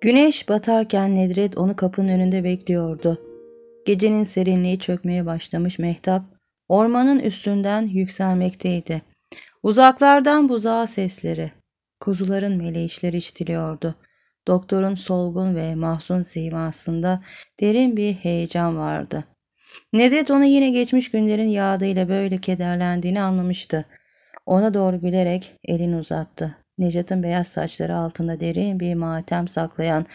Güneş batarken Nedret onu kapının önünde bekliyordu. Gecenin serinliği çökmeye başlamış mehtap, ormanın üstünden yükselmekteydi. Uzaklardan buzağa sesleri, kuzuların meleyişleri iştiliyordu. Doktorun solgun ve mahzun simasında derin bir heyecan vardı. Nedret onu yine geçmiş günlerin yağdığıyla böyle kederlendiğini anlamıştı. Ona doğru gülerek elini uzattı. Necat'ın beyaz saçları altında derin bir matem saklayan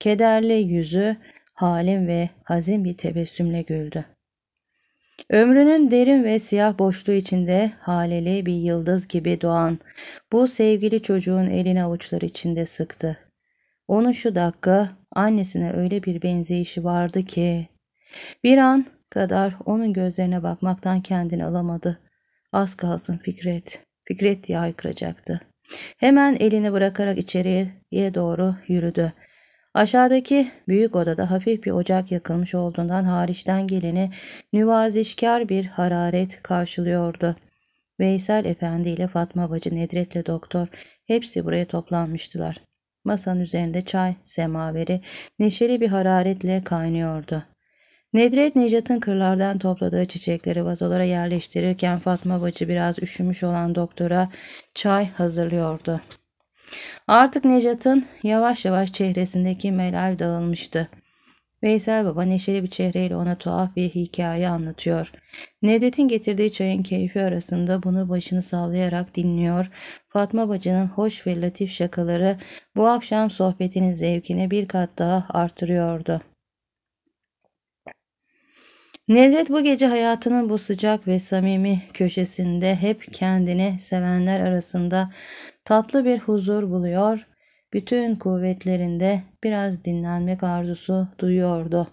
kederli yüzü halim ve hazin bir tebessümle güldü. Ömrünün derin ve siyah boşluğu içinde haleli bir yıldız gibi doğan bu sevgili çocuğun elini avuçları içinde sıktı. Onun şu dakika annesine öyle bir benzeyişi vardı ki bir an kadar onun gözlerine bakmaktan kendini alamadı. Az kalsın Fikret, Fikret diye haykıracaktı. Hemen elini bırakarak içeriye doğru yürüdü. Aşağıdaki büyük odada hafif bir ocak yakılmış olduğundan hariçten geleni nüvazişkar bir hararet karşılıyordu. Veysel Efendi ile Fatma Bacı Nedret'le doktor hepsi buraya toplanmıştılar. Masanın üzerinde çay, semaveri neşeli bir hararetle kaynıyordu. Nedret Necat'ın kırlardan topladığı çiçekleri vazolara yerleştirirken Fatma Bacı biraz üşümüş olan doktora çay hazırlıyordu. Artık Necat'ın yavaş yavaş çehresindeki melal dağılmıştı. Veysel Baba neşeli bir çehreyle ona tuhaf bir hikaye anlatıyor. Nedret'in getirdiği çayın keyfi arasında bunu başını sallayarak dinliyor. Fatma Bacı'nın hoş ve latif şakaları bu akşam sohbetinin zevkine bir kat daha artırıyordu. Nedret bu gece hayatının bu sıcak ve samimi köşesinde hep kendini sevenler arasında tatlı bir huzur buluyor, bütün kuvvetlerinde biraz dinlenmek arzusu duyuyordu.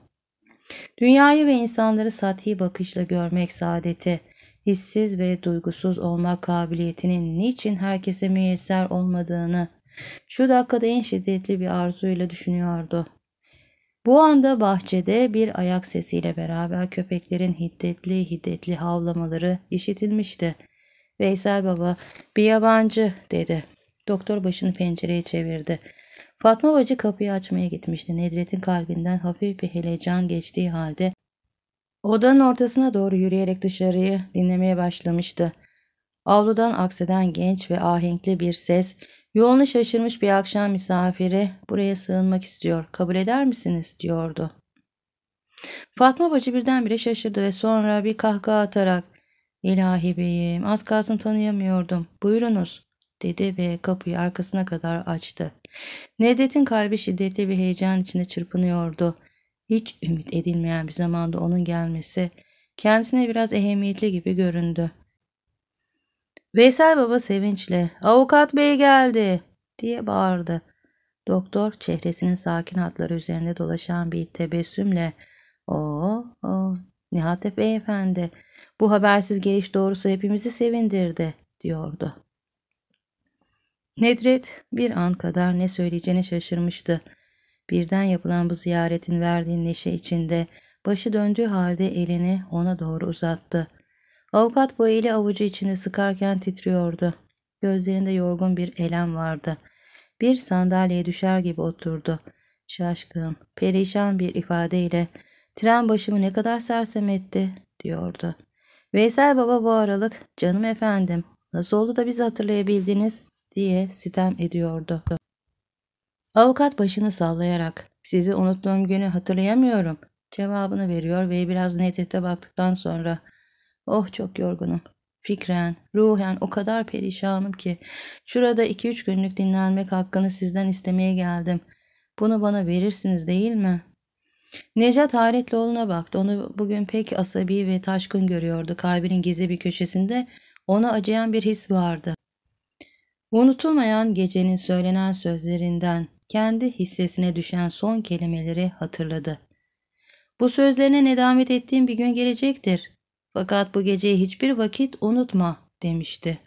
Dünyayı ve insanları sati bakışla görmek saadeti, hissiz ve duygusuz olma kabiliyetinin niçin herkese müyesser olmadığını şu dakikada en şiddetli bir arzuyla düşünüyordu. Bu anda bahçede bir ayak sesiyle beraber köpeklerin hiddetli hiddetli havlamaları işitilmişti. Veysel baba bir yabancı dedi. Doktor başını pencereye çevirdi. Fatma bacı kapıyı açmaya gitmişti. Nedret'in kalbinden hafif bir helecan geçtiği halde odanın ortasına doğru yürüyerek dışarıyı dinlemeye başlamıştı. Avludan akseden genç ve ahenkli bir ses Yolunu şaşırmış bir akşam misafiri buraya sığınmak istiyor. Kabul eder misiniz diyordu. Fatma bacı birdenbire şaşırdı ve sonra bir kahkaha atarak İlahi beyim az kalsın tanıyamıyordum. Buyurunuz dedi ve kapıyı arkasına kadar açtı. Nedret'in kalbi şiddetli bir heyecan içinde çırpınıyordu. Hiç ümit edilmeyen bir zamanda onun gelmesi kendisine biraz ehemmiyetli gibi göründü. Veysel Baba sevinçle avukat bey geldi diye bağırdı. Doktor çehresinin sakin hatları üzerinde dolaşan bir tebessümle o o Nihat beyefendi bu habersiz geliş doğrusu hepimizi sevindirdi diyordu. Nedret bir an kadar ne söyleyeceğine şaşırmıştı. Birden yapılan bu ziyaretin verdiği neşe içinde başı döndüğü halde elini ona doğru uzattı. Avukat bu eli avucu içine sıkarken titriyordu. Gözlerinde yorgun bir elem vardı. Bir sandalyeye düşer gibi oturdu. Şaşkın, perişan bir ifadeyle tren başımı ne kadar sersem etti diyordu. Veysel baba bu aralık canım efendim nasıl oldu da biz hatırlayabildiniz diye sitem ediyordu. Avukat başını sallayarak sizi unuttuğum günü hatırlayamıyorum cevabını veriyor ve biraz netete baktıktan sonra Oh çok yorgunum. Fikren, ruhen o kadar perişanım ki. Şurada iki üç günlük dinlenmek hakkını sizden istemeye geldim. Bunu bana verirsiniz değil mi? Necat hayretle oğluna baktı. Onu bugün pek asabi ve taşkın görüyordu. Kalbinin gizli bir köşesinde ona acıyan bir his vardı. Unutulmayan gecenin söylenen sözlerinden kendi hissesine düşen son kelimeleri hatırladı. Bu sözlerine nedamet ettiğim bir gün gelecektir. Fakat bu geceyi hiçbir vakit unutma demişti.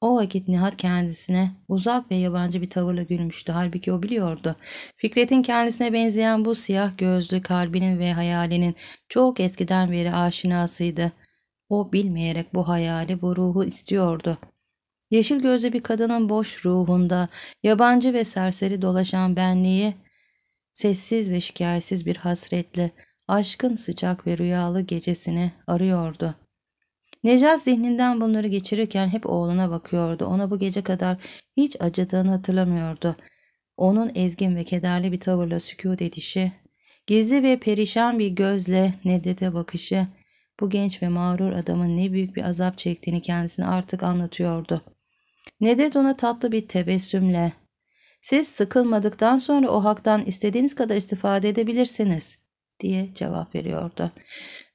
O vakit Nihat kendisine uzak ve yabancı bir tavırla gülmüştü. Halbuki o biliyordu. Fikret'in kendisine benzeyen bu siyah gözlü kalbinin ve hayalinin çok eskiden beri aşinasıydı. O bilmeyerek bu hayali, bu ruhu istiyordu. Yeşil gözlü bir kadının boş ruhunda yabancı ve serseri dolaşan benliği sessiz ve şikayetsiz bir hasretle aşkın sıcak ve rüyalı gecesini arıyordu. Nejat zihninden bunları geçirirken hep oğluna bakıyordu. Ona bu gece kadar hiç acıdığını hatırlamıyordu. Onun ezgin ve kederli bir tavırla sükut edişi, gizli ve perişan bir gözle Nedret'e bakışı, bu genç ve mağrur adamın ne büyük bir azap çektiğini kendisine artık anlatıyordu. Nedret ona tatlı bir tebessümle, ''Siz sıkılmadıktan sonra o haktan istediğiniz kadar istifade edebilirsiniz diye cevap veriyordu.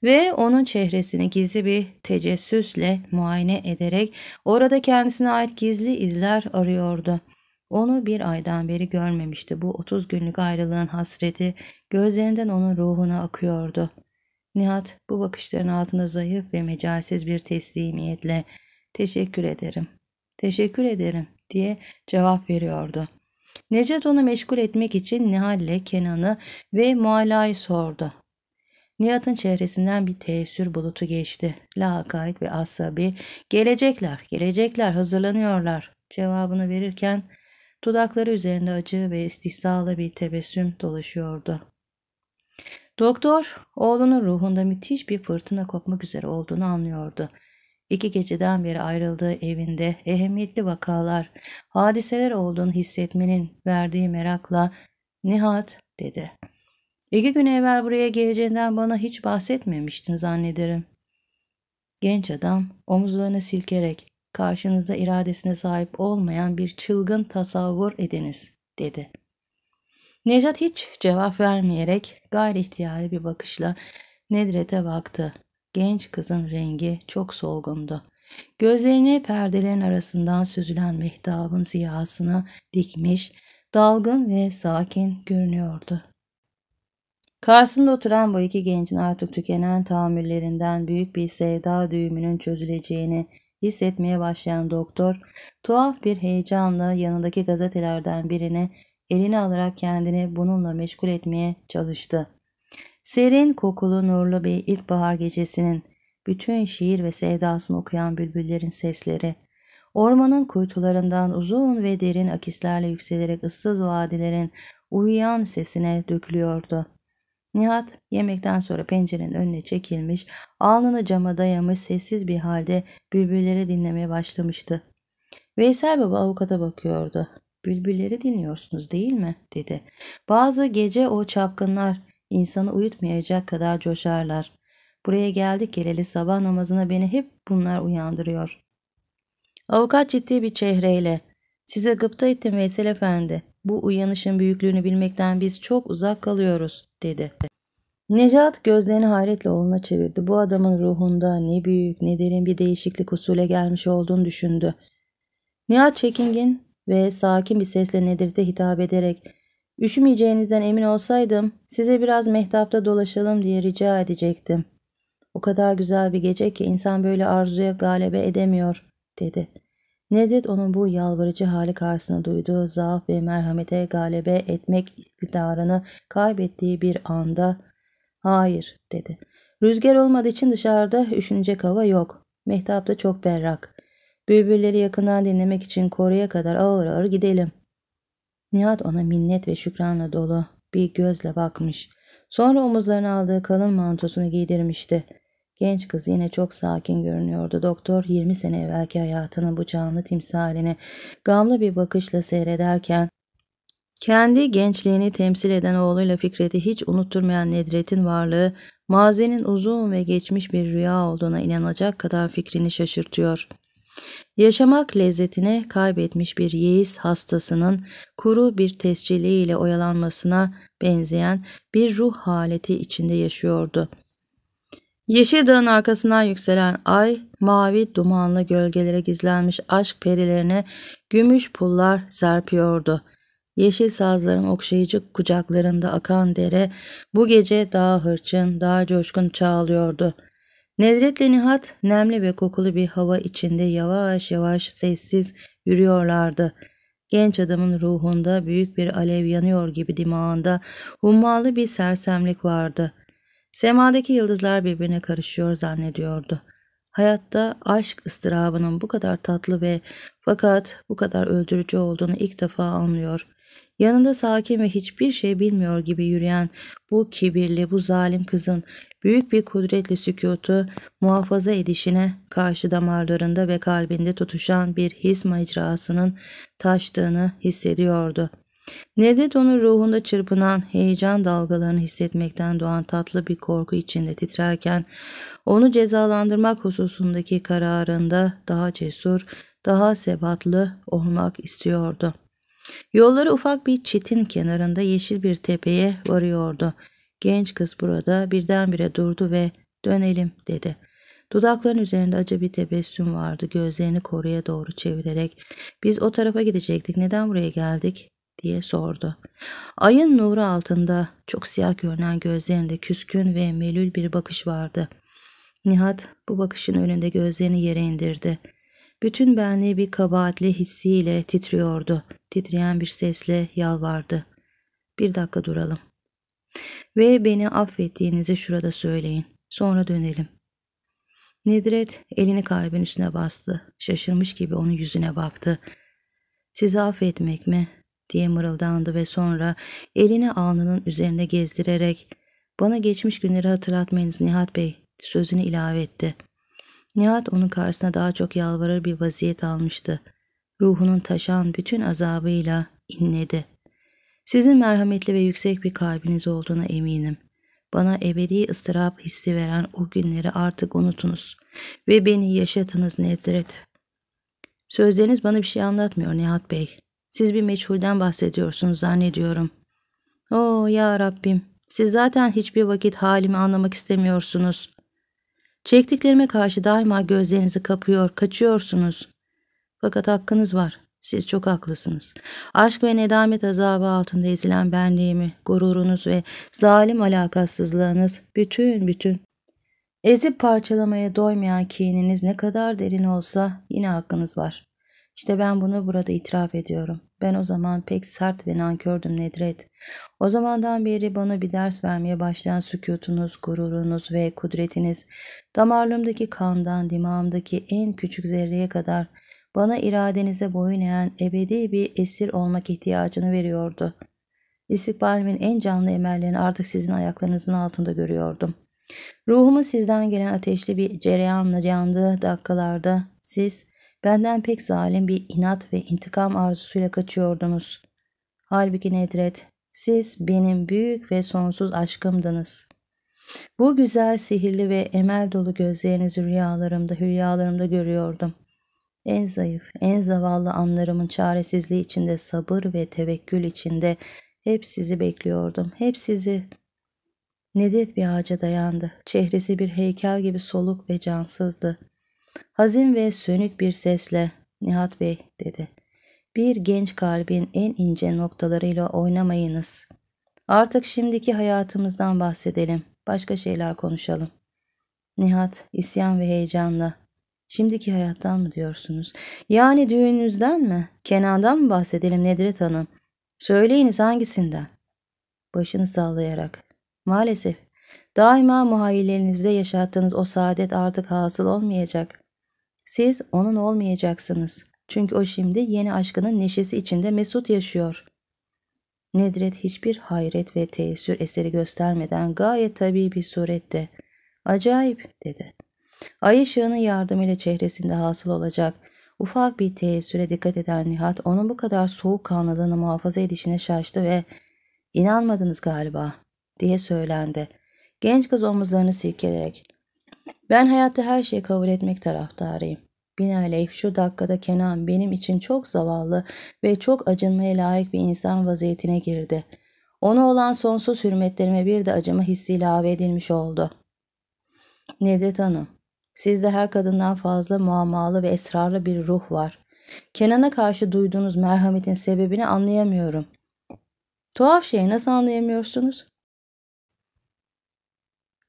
Ve onun çehresini gizli bir tecessüsle muayene ederek orada kendisine ait gizli izler arıyordu. Onu bir aydan beri görmemişti. Bu 30 günlük ayrılığın hasreti gözlerinden onun ruhuna akıyordu. Nihat bu bakışların altında zayıf ve mecalsiz bir teslimiyetle teşekkür ederim, teşekkür ederim diye cevap veriyordu. Necat onu meşgul etmek için Nihal'le Kenan'ı ve Muala'yı sordu. Nihat'ın çehresinden bir teessür bulutu geçti. Lakayt ve asabi gelecekler, gelecekler, hazırlanıyorlar cevabını verirken dudakları üzerinde acı ve istihzalı bir tebessüm dolaşıyordu. Doktor oğlunun ruhunda müthiş bir fırtına kopmak üzere olduğunu anlıyordu. İki geceden beri ayrıldığı evinde ehemmiyetli vakalar, hadiseler olduğunu hissetmenin verdiği merakla Nihat dedi. İki gün evvel buraya geleceğinden bana hiç bahsetmemiştin zannederim. Genç adam omuzlarını silkerek karşınızda iradesine sahip olmayan bir çılgın tasavvur ediniz dedi. Nejat hiç cevap vermeyerek gayri ihtiyari bir bakışla Nedret'e baktı. Genç kızın rengi çok solgundu. Gözlerini perdelerin arasından süzülen mehtabın ziyasına dikmiş, dalgın ve sakin görünüyordu. Karşısında oturan bu iki gencin artık tükenen tamirlerinden büyük bir sevda düğümünün çözüleceğini hissetmeye başlayan doktor, tuhaf bir heyecanla yanındaki gazetelerden birini eline alarak kendini bununla meşgul etmeye çalıştı. Serin kokulu nurlu bir ilkbahar gecesinin, bütün şiir ve sevdasını okuyan bülbüllerin sesleri, ormanın kuytularından uzun ve derin akislerle yükselerek ıssız vadilerin uyuyan sesine dökülüyordu. Nihat yemekten sonra pencerenin önüne çekilmiş, alnını cama dayamış sessiz bir halde bülbülleri dinlemeye başlamıştı. Veysel baba avukata bakıyordu. Bülbülleri dinliyorsunuz değil mi? dedi. Bazı gece o çapkınlar insanı uyutmayacak kadar coşarlar. Buraya geldik geleli sabah namazına beni hep bunlar uyandırıyor. Avukat ciddi bir çehreyle. Size gıpta ettim Veysel Efendi. Bu uyanışın büyüklüğünü bilmekten biz çok uzak kalıyoruz dedi. Necat gözlerini hayretle oğluna çevirdi. Bu adamın ruhunda ne büyük ne derin bir değişiklik usule gelmiş olduğunu düşündü. Nihat çekingin ve sakin bir sesle Nedir'de hitap ederek Üşümeyeceğinizden emin olsaydım size biraz mehtapta dolaşalım diye rica edecektim. O kadar güzel bir gece ki insan böyle arzuya galebe edemiyor dedi. Nedet onun bu yalvarıcı hali karşısında duyduğu zaaf ve merhamete galebe etmek iktidarını kaybettiği bir anda hayır dedi. Rüzgar olmadığı için dışarıda üşünecek hava yok. Mehtap da çok berrak. Bülbülleri yakından dinlemek için koruya kadar ağır ağır gidelim Nihat ona minnet ve şükranla dolu bir gözle bakmış. Sonra omuzlarına aldığı kalın mantosunu giydirmişti. Genç kız yine çok sakin görünüyordu. Doktor 20 sene evvelki hayatının bu canlı timsalini gamlı bir bakışla seyrederken kendi gençliğini temsil eden oğluyla Fikret'i hiç unutturmayan Nedret'in varlığı mazenin uzun ve geçmiş bir rüya olduğuna inanacak kadar fikrini şaşırtıyor.'' Yaşamak lezzetine kaybetmiş bir yeis hastasının kuru bir tesciliyle oyalanmasına benzeyen bir ruh haleti içinde yaşıyordu. Yeşil dağın arkasından yükselen ay, mavi dumanlı gölgelere gizlenmiş aşk perilerine gümüş pullar serpiyordu. Yeşil sazların okşayıcı kucaklarında akan dere bu gece daha hırçın, daha coşkun çağlıyordu.'' Nedret'le Nihat nemli ve kokulu bir hava içinde yavaş yavaş sessiz yürüyorlardı. Genç adamın ruhunda büyük bir alev yanıyor gibi dimağında hummalı bir sersemlik vardı. Semadaki yıldızlar birbirine karışıyor zannediyordu. Hayatta aşk ıstırabının bu kadar tatlı ve fakat bu kadar öldürücü olduğunu ilk defa anlıyor. Yanında sakin ve hiçbir şey bilmiyor gibi yürüyen bu kibirli, bu zalim kızın büyük bir kudretli sükutu muhafaza edişine karşı damarlarında ve kalbinde tutuşan bir his mecrasının taştığını hissediyordu. Nedret onun ruhunda çırpınan heyecan dalgalarını hissetmekten doğan tatlı bir korku içinde titrerken onu cezalandırmak hususundaki kararında daha cesur, daha sebatlı olmak istiyordu. Yolları ufak bir çitin kenarında yeşil bir tepeye varıyordu. Genç kız burada birdenbire durdu ve dönelim dedi. Dudakların üzerinde acı bir tebessüm vardı. Gözlerini koruya doğru çevirerek biz o tarafa gidecektik neden buraya geldik diye sordu. Ayın nuru altında çok siyah görünen gözlerinde küskün ve melül bir bakış vardı. Nihat bu bakışın önünde gözlerini yere indirdi. Bütün benliği bir kabahatli hissiyle titriyordu. Titreyen bir sesle yalvardı. Bir dakika duralım. Ve beni affettiğinizi şurada söyleyin. Sonra dönelim. Nedret elini kalbin üstüne bastı. Şaşırmış gibi onun yüzüne baktı. Sizi affetmek mi? diye mırıldandı ve sonra elini alnının üzerine gezdirerek bana geçmiş günleri hatırlatmayınız Nihat Bey sözünü ilave etti. Nihat onun karşısına daha çok yalvarır bir vaziyet almıştı. Ruhunun taşan bütün azabıyla inledi. Sizin merhametli ve yüksek bir kalbiniz olduğuna eminim. Bana ebedi ıstırap hissi veren o günleri artık unutunuz ve beni yaşatınız Nedret. Sözleriniz bana bir şey anlatmıyor Nihat Bey. Siz bir meçhulden bahsediyorsunuz zannediyorum. Oo ya Rabbim, siz zaten hiçbir vakit halimi anlamak istemiyorsunuz. Çektiklerime karşı daima gözlerinizi kapıyor, kaçıyorsunuz. Fakat hakkınız var. Siz çok haklısınız. Aşk ve nedamet azabı altında ezilen benliğimi, gururunuz ve zalim alakasızlığınız bütün bütün ezip parçalamaya doymayan kininiz ne kadar derin olsa yine hakkınız var. İşte ben bunu burada itiraf ediyorum. Ben o zaman pek sert ve nankördüm Nedret. O zamandan beri bana bir ders vermeye başlayan sükutunuz, gururunuz ve kudretiniz damarlarımdaki kandan dimağımdaki en küçük zerreye kadar bana iradenize boyun eğen ebedi bir esir olmak ihtiyacını veriyordu. İstikbalimin en canlı emellerini artık sizin ayaklarınızın altında görüyordum. Ruhumu sizden gelen ateşli bir cereyanla yandığı dakikalarda siz benden pek zalim bir inat ve intikam arzusuyla kaçıyordunuz. Halbuki Nedret, siz benim büyük ve sonsuz aşkımdınız. Bu güzel, sihirli ve emel dolu gözlerinizi rüyalarımda, hülyalarımda görüyordum. En zayıf, en zavallı anlarımın çaresizliği içinde sabır ve tevekkül içinde hep sizi bekliyordum, hep sizi. Nedet bir ağaca dayandı. Çehresi bir heykel gibi soluk ve cansızdı. Hazin ve sönük bir sesle Nihat Bey dedi. Bir genç kalbin en ince noktalarıyla oynamayınız. Artık şimdiki hayatımızdan bahsedelim. Başka şeyler konuşalım. Nihat isyan ve heyecanla Şimdiki hayattan mı diyorsunuz? Yani düğününüzden mi? Kenan'dan mı bahsedelim Nedret Hanım? Söyleyiniz hangisinden? Başını sallayarak. Maalesef daima muhayyilerinizde yaşattığınız o saadet artık hasıl olmayacak. Siz onun olmayacaksınız. Çünkü o şimdi yeni aşkının neşesi içinde mesut yaşıyor. Nedret hiçbir hayret ve teessür eseri göstermeden gayet tabii bir surette. Acayip dedi. Ay ışığının yardımıyla çehresinde hasıl olacak. Ufak bir teessüre dikkat eden Nihat onun bu kadar soğuk soğukkanlılığını muhafaza edişine şaştı ve inanmadınız galiba diye söylendi. Genç kız omuzlarını silkelerek ben hayatta her şeyi kabul etmek taraftarıyım. Binaenaleyh şu dakikada Kenan benim için çok zavallı ve çok acınmaya layık bir insan vaziyetine girdi. Ona olan sonsuz hürmetlerime bir de acıma hissi ilave edilmiş oldu. Nedret Hanım, Sizde her kadından fazla muammalı ve esrarlı bir ruh var. Kenan'a karşı duyduğunuz merhametin sebebini anlayamıyorum. Tuhaf şeyi nasıl anlayamıyorsunuz?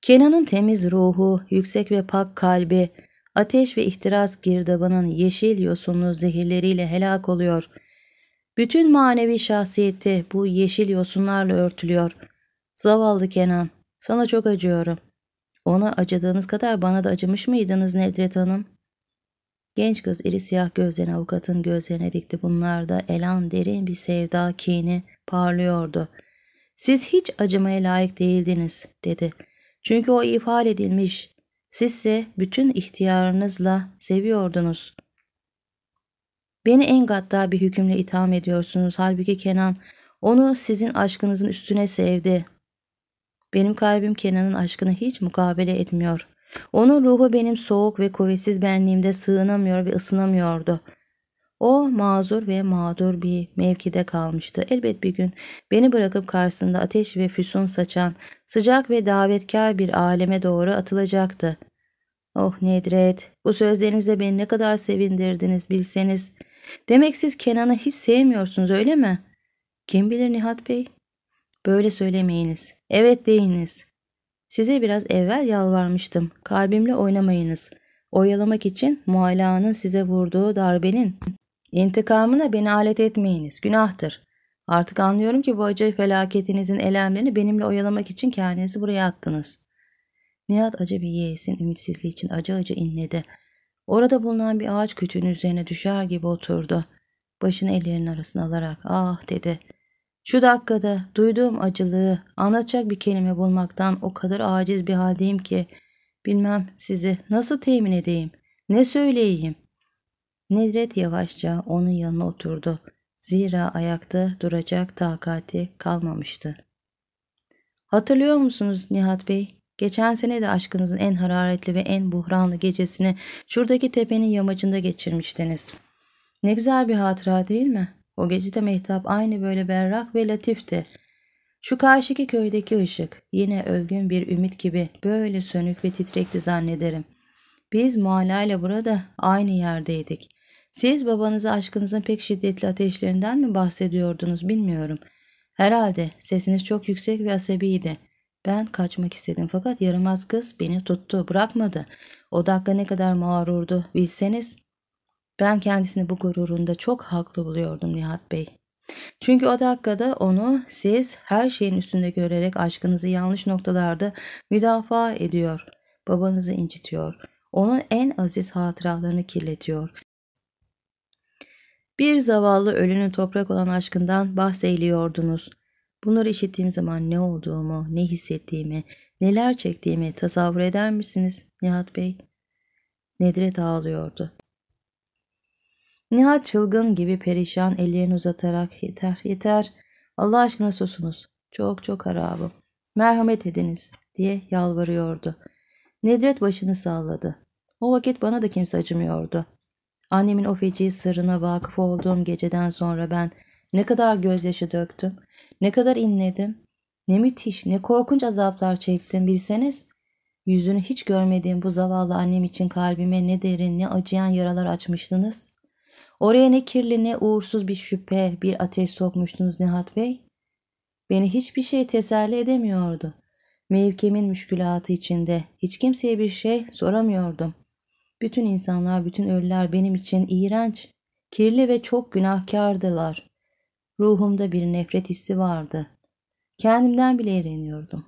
Kenan'ın temiz ruhu, yüksek ve pak kalbi, ateş ve ihtiras girdabının yeşil yosunlu zehirleriyle helak oluyor. Bütün manevi şahsiyeti bu yeşil yosunlarla örtülüyor. Zavallı Kenan, sana çok acıyorum. Ona acıdığınız kadar bana da acımış mıydınız Nedret Hanım? Genç kız iri siyah gözlerini avukatın gözlerine dikti. Bunlarda elan derin bir sevda kini parlıyordu. Siz hiç acımaya layık değildiniz dedi. Çünkü o ifade edilmiş. Sizse bütün ihtiyarınızla seviyordunuz. Beni en gaddar bir hükümle itham ediyorsunuz. Halbuki Kenan onu sizin aşkınızın üstüne sevdi. Benim kalbim Kenan'ın aşkına hiç mukabele etmiyor. Onun ruhu benim soğuk ve kuvvetsiz benliğimde sığınamıyor ve ısınamıyordu. O mazur ve mağdur bir mevkide kalmıştı. Elbet bir gün beni bırakıp karşısında ateş ve füsun saçan sıcak ve davetkar bir aleme doğru atılacaktı. Oh Nedret, bu sözlerinizle beni ne kadar sevindirdiniz bilseniz. Demek siz Kenan'ı hiç sevmiyorsunuz öyle mi? Kim bilir Nihat Bey? Böyle söylemeyiniz. Evet deyiniz. Size biraz evvel yalvarmıştım. Kalbimle oynamayınız. Oyalamak için mualanın size vurduğu darbenin intikamına beni alet etmeyiniz. Günahtır. Artık anlıyorum ki bu acı felaketinizin elemlerini benimle oyalamak için kendinizi buraya attınız. Nihat acı bir yeğesin ümitsizliği için acı acı inledi. Orada bulunan bir ağaç kütüğünün üzerine düşer gibi oturdu. Başını ellerinin arasına alarak ah dedi. Şu dakikada duyduğum acılığı anlatacak bir kelime bulmaktan o kadar aciz bir haldeyim ki bilmem sizi nasıl temin edeyim, ne söyleyeyim. Nedret yavaşça onun yanına oturdu. Zira ayakta duracak takati kalmamıştı. Hatırlıyor musunuz Nihat Bey? Geçen sene de aşkınızın en hararetli ve en buhranlı gecesini şuradaki tepenin yamacında geçirmiştiniz. Ne güzel bir hatıra değil mi? O gecede mehtap aynı böyle berrak ve latifti. Şu karşıki köydeki ışık yine ölgün bir ümit gibi böyle sönük ve titrekti zannederim. Biz mualayla burada aynı yerdeydik. Siz babanızı aşkınızın pek şiddetli ateşlerinden mi bahsediyordunuz bilmiyorum. Herhalde sesiniz çok yüksek ve asabiydi. Ben kaçmak istedim fakat yaramaz kız beni tuttu bırakmadı. O dakika ne kadar mağrurdu bilseniz ben kendisini bu gururunda çok haklı buluyordum Nihat Bey. Çünkü o dakikada onu siz her şeyin üstünde görerek aşkınızı yanlış noktalarda müdafaa ediyor. Babanızı incitiyor. Onun en aziz hatıralarını kirletiyor. Bir zavallı ölünün toprak olan aşkından bahsediyordunuz. Bunları işittiğim zaman ne olduğumu, ne hissettiğimi, neler çektiğimi tasavvur eder misiniz Nihat Bey? Nedret ağlıyordu. Nihat çılgın gibi perişan ellerini uzatarak yeter yeter Allah aşkına susunuz çok çok harabım merhamet ediniz diye yalvarıyordu. Nedret başını salladı. O vakit bana da kimse acımıyordu. Annemin o feci sırrına vakıf olduğum geceden sonra ben ne kadar gözyaşı döktüm, ne kadar inledim, ne müthiş, ne korkunç azaplar çektim bilseniz. Yüzünü hiç görmediğim bu zavallı annem için kalbime ne derin ne acıyan yaralar açmıştınız. Oraya ne kirli ne uğursuz bir şüphe, bir ateş sokmuştunuz Nihat Bey. Beni hiçbir şey teselli edemiyordu. Mevkimin müşkülatı içinde hiç kimseye bir şey soramıyordum. Bütün insanlar, bütün ölüler benim için iğrenç, kirli ve çok günahkardılar. Ruhumda bir nefret hissi vardı. Kendimden bile eğleniyordum.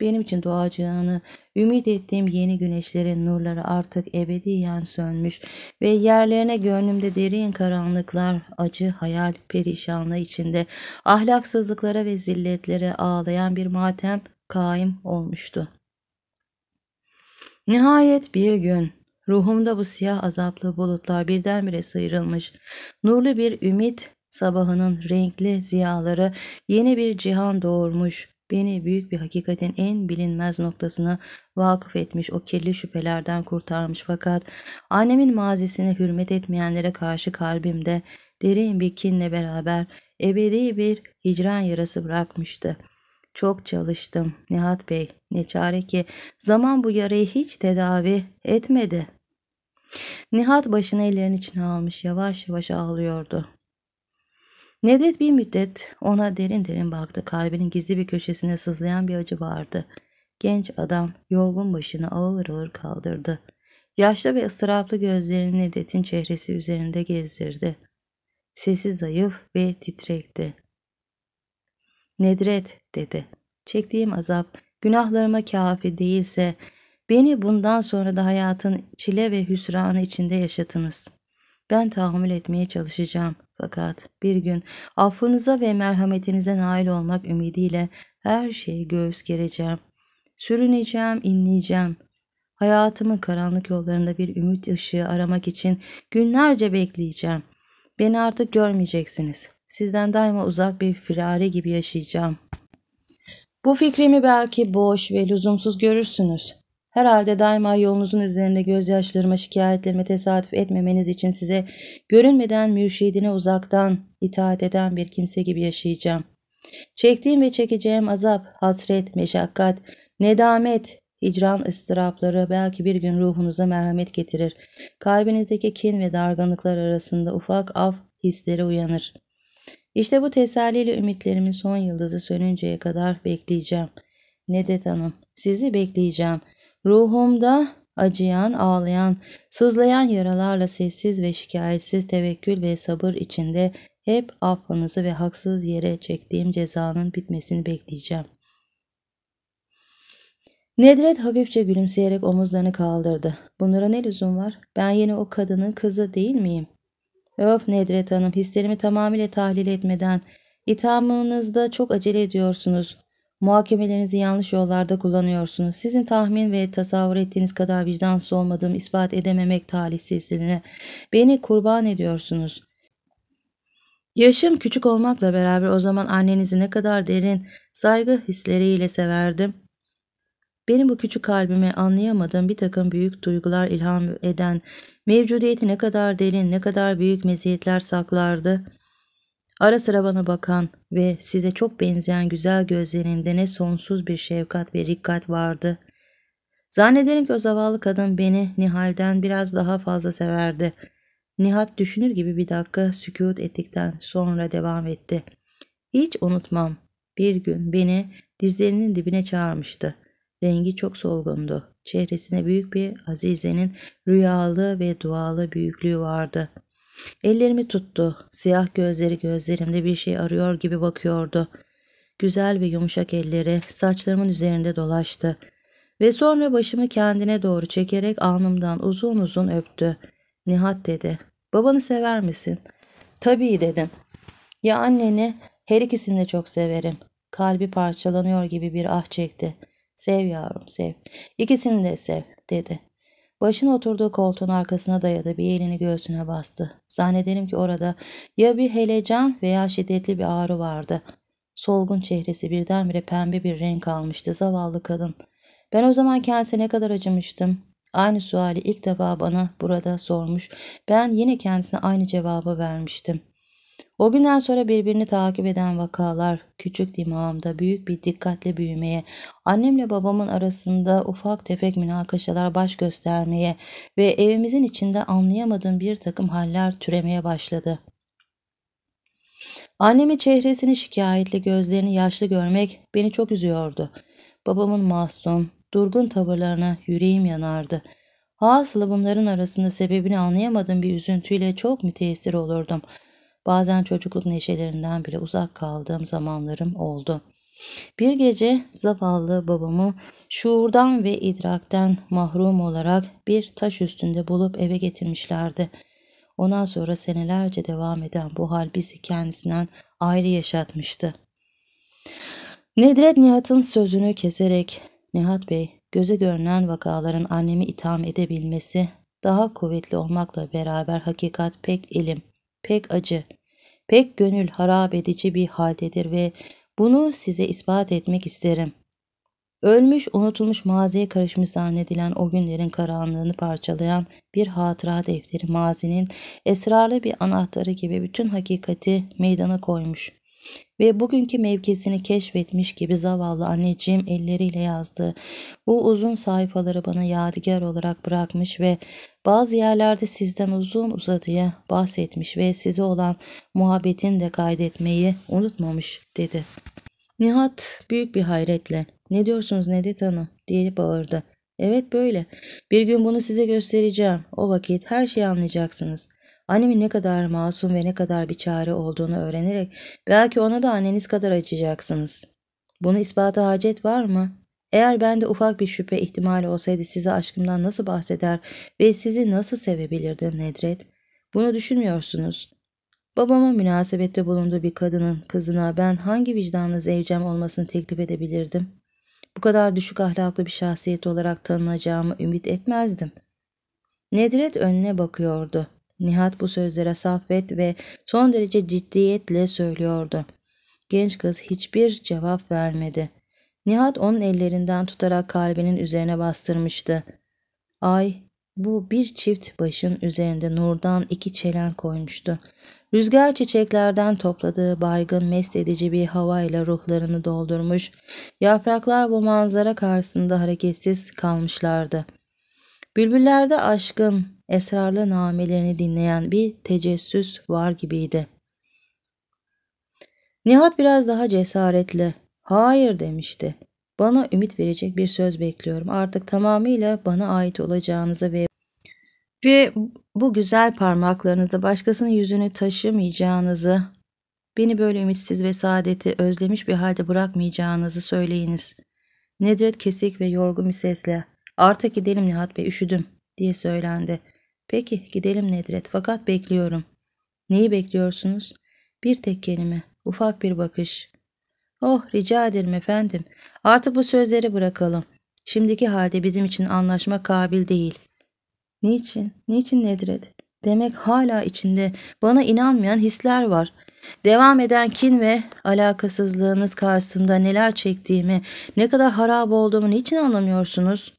Benim için doğacağını ümit ettiğim yeni güneşlerin nurları artık ebediyen sönmüş ve yerlerine gönlümde derin karanlıklar, acı hayal, perişanlığı içinde ahlaksızlıklara ve zilletlere ağlayan bir matem kaim olmuştu. Nihayet bir gün ruhumda bu siyah azaplı bulutlar birdenbire sıyrılmış, nurlu bir ümit sabahının renkli ziyaları yeni bir cihan doğurmuş. Beni büyük bir hakikatin en bilinmez noktasına vakıf etmiş, o kirli şüphelerden kurtarmış fakat annemin mazisine hürmet etmeyenlere karşı kalbimde derin bir kinle beraber ebedi bir hicran yarası bırakmıştı. Çok çalıştım Nihat Bey. Ne çare ki zaman bu yarayı hiç tedavi etmedi. Nihat başını ellerin içine almış yavaş yavaş ağlıyordu. Nedret bir müddet ona derin derin baktı. Kalbinin gizli bir köşesine sızlayan bir acı vardı. Genç adam yorgun başını ağır ağır kaldırdı. Yaşlı ve ıstıraplı gözlerini Nedret'in çehresi üzerinde gezdirdi. Sesi zayıf ve titrekti. Nedret dedi. Çektiğim azap günahlarıma kafi değilse beni bundan sonra da hayatın çile ve hüsranı içinde yaşatınız. Ben tahammül etmeye çalışacağım. Fakat bir gün affınıza ve merhametinize nail olmak ümidiyle her şeyi göğüs gereceğim. Sürüneceğim, inleyeceğim. Hayatımın karanlık yollarında bir ümit ışığı aramak için günlerce bekleyeceğim. Beni artık görmeyeceksiniz. Sizden daima uzak bir firare gibi yaşayacağım. Bu fikrimi belki boş ve lüzumsuz görürsünüz. Herhalde daima yolunuzun üzerinde gözyaşlarıma şikayetlerime tesadüf etmemeniz için size görünmeden mürşidine uzaktan itaat eden bir kimse gibi yaşayacağım. Çektiğim ve çekeceğim azap, hasret, meşakkat, nedamet, hicran ıstırapları belki bir gün ruhunuza merhamet getirir. Kalbinizdeki kin ve dargınlıklar arasında ufak af hisleri uyanır. İşte bu teselliyle ümitlerimin son yıldızı sönünceye kadar bekleyeceğim. Nedet Hanım, sizi bekleyeceğim.'' Ruhumda acıyan, ağlayan, sızlayan yaralarla sessiz ve şikayetsiz tevekkül ve sabır içinde hep affınızı ve haksız yere çektiğim cezanın bitmesini bekleyeceğim. Nedret hafifçe gülümseyerek omuzlarını kaldırdı. Bunlara ne lüzum var? Ben yine o kadının kızı değil miyim? Öf Nedret Hanım hislerimi tamamıyla tahlil etmeden ithamınızda çok acele ediyorsunuz. Muhakemelerinizi yanlış yollarda kullanıyorsunuz. Sizin tahmin ve tasavvur ettiğiniz kadar vicdansız olmadığımı ispat edememek talihsizliğine beni kurban ediyorsunuz. Yaşım küçük olmakla beraber o zaman annenizi ne kadar derin saygı hisleriyle severdim. Benim bu küçük kalbime anlayamadığım bir takım büyük duygular ilham eden mevcudiyeti ne kadar derin, ne kadar büyük meziyetler saklardı.'' Ara sıra bana bakan ve size çok benzeyen güzel gözlerinde ne sonsuz bir şefkat ve dikkat vardı. Zannederim ki o zavallı kadın beni Nihal'den biraz daha fazla severdi. Nihat düşünür gibi bir dakika sükut ettikten sonra devam etti. Hiç unutmam. Bir gün beni dizlerinin dibine çağırmıştı. Rengi çok solgundu. Çehresine büyük bir Azize'nin rüyalı ve dualı büyüklüğü vardı.'' Ellerimi tuttu. Siyah gözleri gözlerimde bir şey arıyor gibi bakıyordu. Güzel ve yumuşak elleri saçlarımın üzerinde dolaştı. Ve sonra başımı kendine doğru çekerek alnımdan uzun uzun öptü. Nihat dedi. Babanı sever misin? Tabii dedim. Ya anneni? Her ikisini de çok severim. Kalbi parçalanıyor gibi bir ah çekti. Sev yavrum sev. İkisini de sev dedi. Başını oturduğu koltuğun arkasına dayadı bir elini göğsüne bastı. Zannederim ki orada ya bir helecan veya şiddetli bir ağrı vardı. Solgun çehresi birdenbire pembe bir renk almıştı zavallı kadın. Ben o zaman kendisine ne kadar acımıştım. Aynı suali ilk defa bana burada sormuş. Ben yine kendisine aynı cevabı vermiştim. O günden sonra birbirini takip eden vakalar küçük dimağımda büyük bir dikkatle büyümeye, annemle babamın arasında ufak tefek münakaşalar baş göstermeye ve evimizin içinde anlayamadığım bir takım haller türemeye başladı. Annemin çehresini şikayetli gözlerini yaşlı görmek beni çok üzüyordu. Babamın masum, durgun tavırlarına yüreğim yanardı. Hasılı bunların arasında sebebini anlayamadığım bir üzüntüyle çok müteessir olurdum.'' Bazen çocukluk neşelerinden bile uzak kaldığım zamanlarım oldu. Bir gece zavallı babamı şuurdan ve idrakten mahrum olarak bir taş üstünde bulup eve getirmişlerdi. Ondan sonra senelerce devam eden bu hal bizi kendisinden ayrı yaşatmıştı. Nedret Nihat'ın sözünü keserek Nihat Bey göze görünen vakaların annemi itham edebilmesi daha kuvvetli olmakla beraber hakikat pek elim pek acı, pek gönül harap edici bir haldedir ve bunu size ispat etmek isterim. Ölmüş, unutulmuş maziye karışmış zannedilen o günlerin karanlığını parçalayan bir hatıra defteri mazinin esrarlı bir anahtarı gibi bütün hakikati meydana koymuş ve bugünkü mevkisini keşfetmiş gibi zavallı anneciğim elleriyle yazdı. bu uzun sayfaları bana yadigar olarak bırakmış ve bazı yerlerde sizden uzun uzadıya bahsetmiş ve size olan muhabbetini de kaydetmeyi unutmamış dedi. Nihat büyük bir hayretle ne diyorsunuz Nedet Hanım diye bağırdı. Evet böyle. Bir gün bunu size göstereceğim. O vakit her şeyi anlayacaksınız. Annemin ne kadar masum ve ne kadar bir çare olduğunu öğrenerek belki ona da anneniz kadar açacaksınız. Bunu ispatı hacet var mı? Eğer bende ufak bir şüphe ihtimali olsaydı size aşkımdan nasıl bahseder ve sizi nasıl sevebilirdim Nedret? Bunu düşünmüyorsunuz. Babama münasebette bulunduğu bir kadının kızına ben hangi vicdanlı zevcem olmasını teklif edebilirdim? Bu kadar düşük ahlaklı bir şahsiyet olarak tanınacağımı ümit etmezdim. Nedret önüne bakıyordu. Nihat bu sözlere saffet ve son derece ciddiyetle söylüyordu. Genç kız hiçbir cevap vermedi. Nihat onun ellerinden tutarak kalbinin üzerine bastırmıştı. Ay, bu bir çift başın üzerinde nurdan iki çelen koymuştu. Rüzgar çiçeklerden topladığı baygın mest edici bir havayla ruhlarını doldurmuş, yapraklar bu manzara karşısında hareketsiz kalmışlardı. Bülbüllerde aşkın, esrarlı namelerini dinleyen bir tecessüs var gibiydi. Nihat biraz daha cesaretle hayır demişti. Bana ümit verecek bir söz bekliyorum. Artık tamamıyla bana ait olacağınızı ve ve bu güzel parmaklarınızda başkasının yüzünü taşımayacağınızı, beni böyle ümitsiz ve saadeti özlemiş bir halde bırakmayacağınızı söyleyiniz. Nedret kesik ve yorgun bir sesle artık gidelim Nihat Bey üşüdüm diye söylendi. Peki gidelim Nedret fakat bekliyorum. Neyi bekliyorsunuz? Bir tek kelime, ufak bir bakış. Oh rica ederim efendim. Artık bu sözleri bırakalım. Şimdiki halde bizim için anlaşma kabil değil. Niçin? Niçin Nedret? Demek hala içinde bana inanmayan hisler var. Devam eden kin ve alakasızlığınız karşısında neler çektiğimi, ne kadar harap olduğumu niçin anlamıyorsunuz?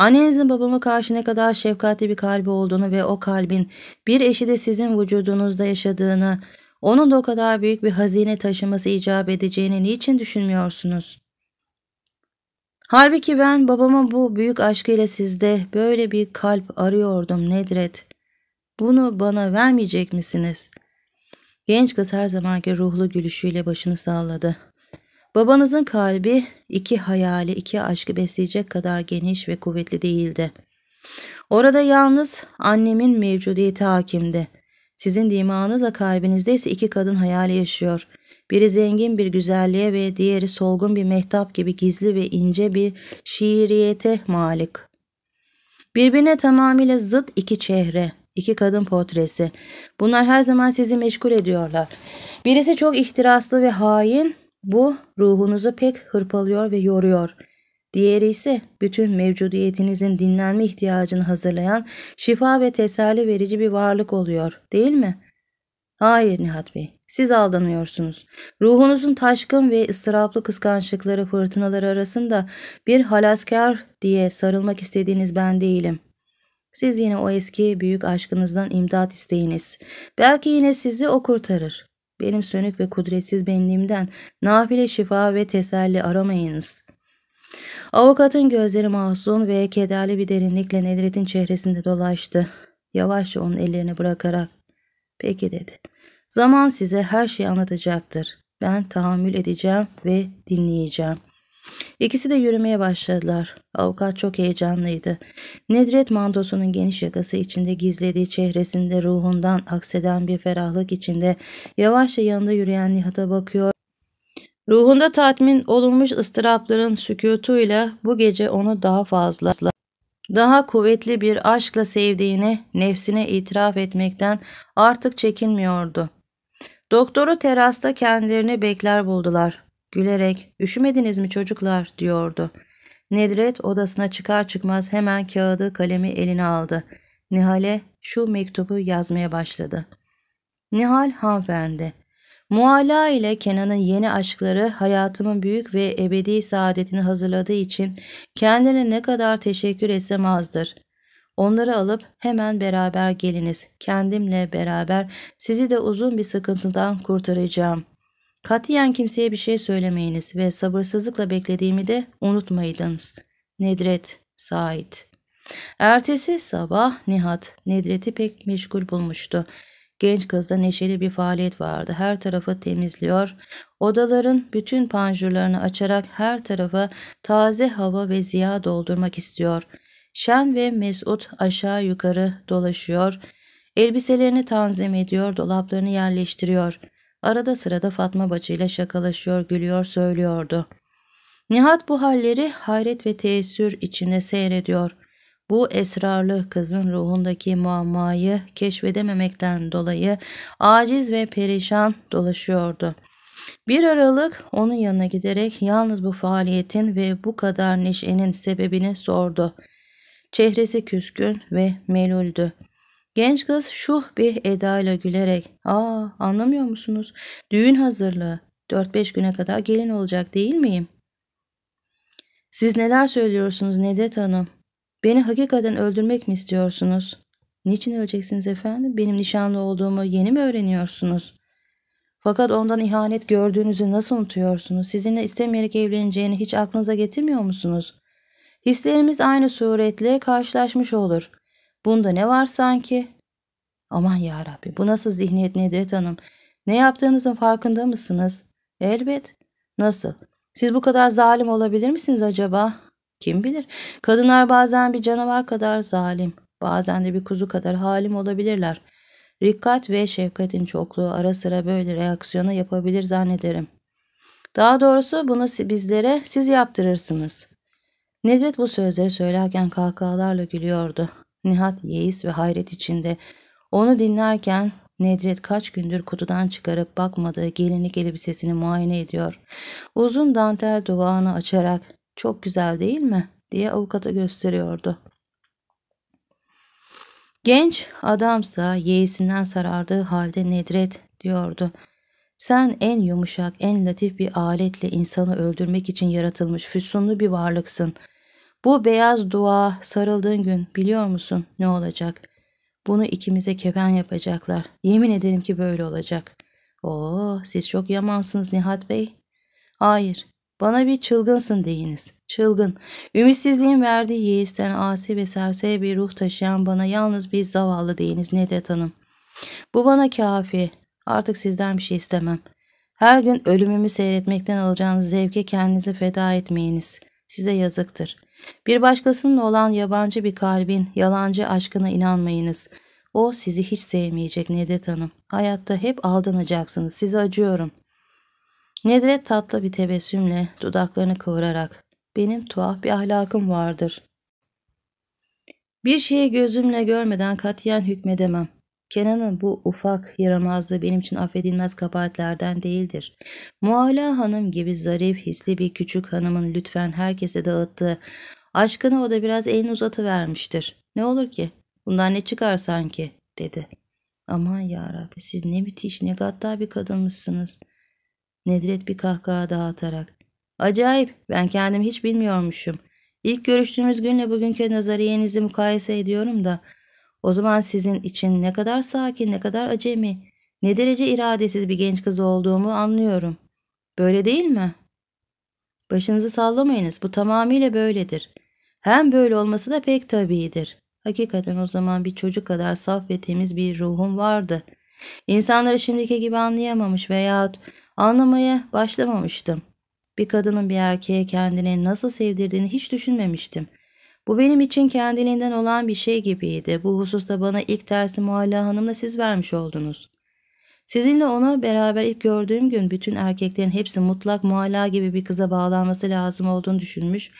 Annenizin babama karşı ne kadar şefkatli bir kalbi olduğunu ve o kalbin bir eşi de sizin vücudunuzda yaşadığını, onun da o kadar büyük bir hazine taşıması icap edeceğini niçin düşünmüyorsunuz? Halbuki ben babama bu büyük aşkıyla sizde böyle bir kalp arıyordum Nedret. Bunu bana vermeyecek misiniz? Genç kız her zamanki ruhlu gülüşüyle başını salladı. Babanızın kalbi iki hayali, iki aşkı besleyecek kadar geniş ve kuvvetli değildi. Orada yalnız annemin mevcudiyeti hakimdi. Sizin dimağınızla kalbinizde ise iki kadın hayali yaşıyor. Biri zengin bir güzelliğe ve diğeri solgun bir mehtap gibi gizli ve ince bir şiiriyete malik. Birbirine tamamıyla zıt iki çehre, iki kadın portresi. Bunlar her zaman sizi meşgul ediyorlar. Birisi çok ihtiraslı ve hain, bu ruhunuzu pek hırpalıyor ve yoruyor. Diğeri ise bütün mevcudiyetinizin dinlenme ihtiyacını hazırlayan şifa ve teselli verici bir varlık oluyor değil mi? Hayır Nihat Bey, siz aldanıyorsunuz. Ruhunuzun taşkın ve ıstıraplı kıskançlıkları fırtınaları arasında bir halaskar diye sarılmak istediğiniz ben değilim.'' Siz yine o eski büyük aşkınızdan imdat isteyiniz. Belki yine sizi o kurtarır. Benim sönük ve kudretsiz benliğimden nafile şifa ve teselli aramayınız. Avukatın gözleri masum ve kederli bir derinlikle Nedret'in çehresinde dolaştı. Yavaşça onun ellerini bırakarak peki dedi. Zaman size her şeyi anlatacaktır. Ben tahammül edeceğim ve dinleyeceğim. İkisi de yürümeye başladılar. Avukat çok heyecanlıydı. Nedret mantosunun geniş yakası içinde gizlediği çehresinde ruhundan akseden bir ferahlık içinde yavaşça yanında yürüyen Nihat'a bakıyor. Ruhunda tatmin olunmuş ıstırapların sükutuyla bu gece onu daha fazla daha kuvvetli bir aşkla sevdiğini nefsine itiraf etmekten artık çekinmiyordu. Doktoru terasta kendilerini bekler buldular gülerek üşümediniz mi çocuklar diyordu. Nedret odasına çıkar çıkmaz hemen kağıdı kalemi eline aldı. Nihal'e şu mektubu yazmaya başladı. Nihal hanımefendi. Muala ile Kenan'ın yeni aşkları hayatımın büyük ve ebedi saadetini hazırladığı için kendine ne kadar teşekkür etsem azdır. Onları alıp hemen beraber geliniz. Kendimle beraber sizi de uzun bir sıkıntıdan kurtaracağım. Katiyen kimseye bir şey söylemeyiniz ve sabırsızlıkla beklediğimi de unutmayınız. Nedret, Said. Ertesi sabah Nihat, Nedret'i pek meşgul bulmuştu. Genç kızda neşeli bir faaliyet vardı. Her tarafı temizliyor. Odaların bütün panjurlarını açarak her tarafa taze hava ve ziya doldurmak istiyor. Şen ve Mesut aşağı yukarı dolaşıyor. Elbiselerini tanzim ediyor, dolaplarını yerleştiriyor. Arada sırada Fatma Bacı ile şakalaşıyor, gülüyor, söylüyordu. Nihat bu halleri hayret ve teessür içinde seyrediyor. Bu esrarlı kızın ruhundaki muammayı keşfedememekten dolayı aciz ve perişan dolaşıyordu. Bir aralık onun yanına giderek yalnız bu faaliyetin ve bu kadar neşenin sebebini sordu. Çehresi küskün ve melüldü. Genç kız şuh bir edayla gülerek ''Aa anlamıyor musunuz? Düğün hazırlığı. 4-5 güne kadar gelin olacak değil miyim?'' ''Siz neler söylüyorsunuz Nedet Hanım? Beni hakikaten öldürmek mi istiyorsunuz?'' ''Niçin öleceksiniz efendim? Benim nişanlı olduğumu yeni mi öğreniyorsunuz?'' Fakat ondan ihanet gördüğünüzü nasıl unutuyorsunuz? Sizinle istemeyerek evleneceğini hiç aklınıza getirmiyor musunuz? Hislerimiz aynı suretle karşılaşmış olur. Bunda ne var sanki? Aman ya Rabbi, bu nasıl zihniyet Nedret Hanım? Ne yaptığınızın farkında mısınız? Elbet. Nasıl? Siz bu kadar zalim olabilir misiniz acaba? Kim bilir? Kadınlar bazen bir canavar kadar zalim, bazen de bir kuzu kadar halim olabilirler. Rikkat ve şefkatin çokluğu ara sıra böyle reaksiyonu yapabilir zannederim. Daha doğrusu bunu bizlere siz yaptırırsınız. Nedret bu sözleri söylerken kahkahalarla gülüyordu. Nihat yeis ve hayret içinde. Onu dinlerken Nedret kaç gündür kutudan çıkarıp bakmadığı gelinlik elbisesini muayene ediyor. Uzun dantel duvağını açarak çok güzel değil mi diye avukata gösteriyordu. Genç adamsa yeğisinden sarardığı halde Nedret diyordu. Sen en yumuşak, en latif bir aletle insanı öldürmek için yaratılmış füsunlu bir varlıksın. Bu beyaz dua sarıldığın gün biliyor musun ne olacak? Bunu ikimize kefen yapacaklar. Yemin ederim ki böyle olacak. Oo, siz çok yamansınız Nihat Bey. Hayır, bana bir çılgınsın deyiniz. Çılgın. Ümitsizliğin verdiği yeisten asi ve serseri bir ruh taşıyan bana yalnız bir zavallı deyiniz Nedet Hanım. Bu bana kafi. Artık sizden bir şey istemem. Her gün ölümümü seyretmekten alacağınız zevke kendinizi feda etmeyiniz. Size yazıktır. Bir başkasının olan yabancı bir kalbin yalancı aşkına inanmayınız. O sizi hiç sevmeyecek Nedret Hanım. Hayatta hep aldanacaksınız. Size acıyorum. Nedret tatlı bir tebessümle dudaklarını kıvırarak benim tuhaf bir ahlakım vardır. Bir şeyi gözümle görmeden katiyen hükmedemem. Kenan'ın bu ufak yaramazlığı benim için affedilmez kabahatlerden değildir. Muala hanım gibi zarif, hisli bir küçük hanımın lütfen herkese dağıttığı aşkını o da biraz elini uzatıvermiştir. Ne olur ki? Bundan ne çıkar sanki? dedi. Aman yarabbi siz ne müthiş ne gaddar bir kadınmışsınız. Nedret bir kahkaha dağıtarak? Acayip ben kendim hiç bilmiyormuşum. İlk görüştüğümüz günle bugünkü nazariyenizi mukayese ediyorum da o zaman sizin için ne kadar sakin, ne kadar acemi, ne derece iradesiz bir genç kız olduğumu anlıyorum. Böyle değil mi? Başınızı sallamayınız. Bu tamamıyla böyledir. Hem böyle olması da pek tabidir. Hakikaten o zaman bir çocuk kadar saf ve temiz bir ruhum vardı. İnsanları şimdiki gibi anlayamamış veyahut anlamaya başlamamıştım. Bir kadının bir erkeğe kendini nasıl sevdirdiğini hiç düşünmemiştim. Bu benim için kendiliğinden olan bir şey gibiydi. Bu hususta bana ilk dersi Mualla Hanım'la siz vermiş oldunuz. Sizinle onu beraber ilk gördüğüm gün bütün erkeklerin hepsi mutlak Mualla gibi bir kıza bağlanması lazım olduğunu düşünmüş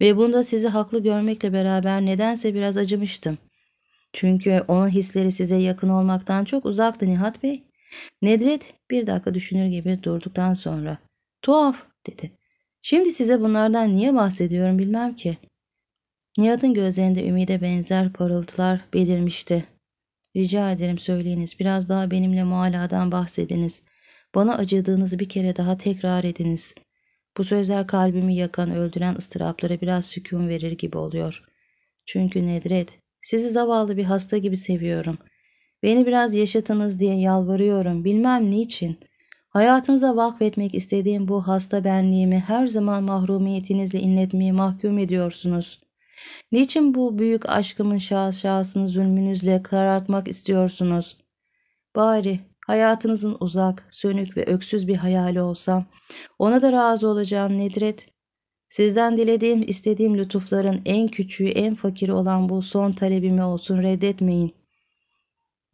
ve bunda sizi haklı görmekle beraber nedense biraz acımıştım. Çünkü onun hisleri size yakın olmaktan çok uzaktı Nihat Bey. Nedret bir dakika düşünür gibi durduktan sonra tuhaf dedi. Şimdi size bunlardan niye bahsediyorum bilmem ki. Nihat'ın gözlerinde ümide benzer parıltılar belirmişti. Rica ederim söyleyiniz, biraz daha benimle mualadan bahsediniz. Bana acıdığınızı bir kere daha tekrar ediniz. Bu sözler kalbimi yakan, öldüren ıstıraplara biraz sükun verir gibi oluyor. Çünkü Nedret, sizi zavallı bir hasta gibi seviyorum. Beni biraz yaşatınız diye yalvarıyorum, bilmem niçin. Hayatınıza vakfetmek istediğim bu hasta benliğimi her zaman mahrumiyetinizle inletmeye mahkum ediyorsunuz.'' Niçin bu büyük aşkımın şahıs şahsını zulmünüzle karartmak istiyorsunuz? Bari hayatınızın uzak, sönük ve öksüz bir hayali olsam, ona da razı olacağım Nedret. Sizden dilediğim, istediğim lütufların en küçüğü, en fakiri olan bu son talebimi olsun reddetmeyin.